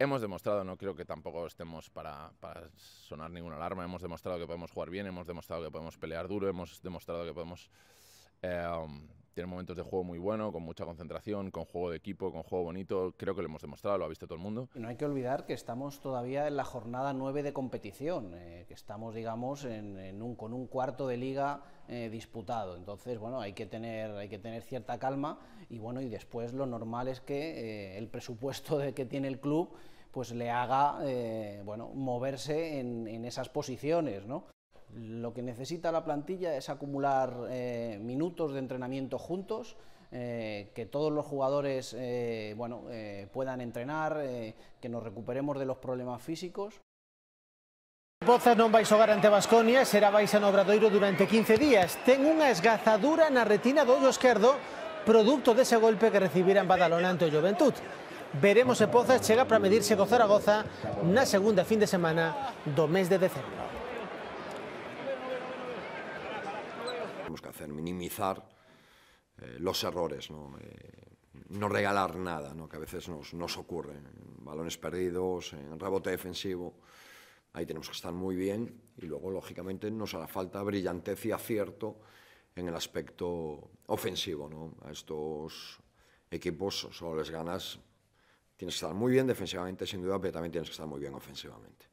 Hemos demostrado, no creo que tampoco estemos para, sonar ninguna alarma, hemos demostrado que podemos jugar bien, hemos demostrado que podemos pelear duro, hemos demostrado que podemos eh, um, tiene momentos de juego muy bueno, con mucha concentración, con juego de equipo, con juego bonito. Creo que lo hemos demostrado, lo ha visto todo el mundo. No hay que olvidar que estamos todavía en la jornada 9 de competición, eh, que estamos, digamos, en, un, con un cuarto de liga eh, disputado. Entonces, bueno, hay que, tener, hay que tener cierta calma y, bueno, y después lo normal es que eh, el presupuesto de, que tiene el club pues le haga bueno, moverse en, en esas posiciones. ¿no? Lo que necesita la plantilla es acumular eh, minutos de entrenamiento juntos, eh, que todos los jugadores eh, bueno, eh, puedan entrenar, eh, que nos recuperemos de los problemas físicos. Pozas non vai xogar ante Basconia, será baixa no Obradoiro durante 15 días. Ten unha esgazadura na retina do ollo esquerdo, producto dese golpe que recibira en Badalona ante o Juventud. Veremos se Pozas chega para medirse do Zaragoza na segunda fin de semana do mes de decembro. temos que hacer, minimizar eh, los errores, ¿no? Eh, no regalar nada, ¿no? que a veces nos, nos ocurre, en balones perdidos, en rebote defensivo, ahí tenemos que estar muy bien y luego, lógicamente, nos hará falta brillantez y acierto en el aspecto ofensivo. ¿no? A estos equipos solo les ganas, tienes que estar muy bien defensivamente, sin duda, pero también tienes que estar muy bien ofensivamente.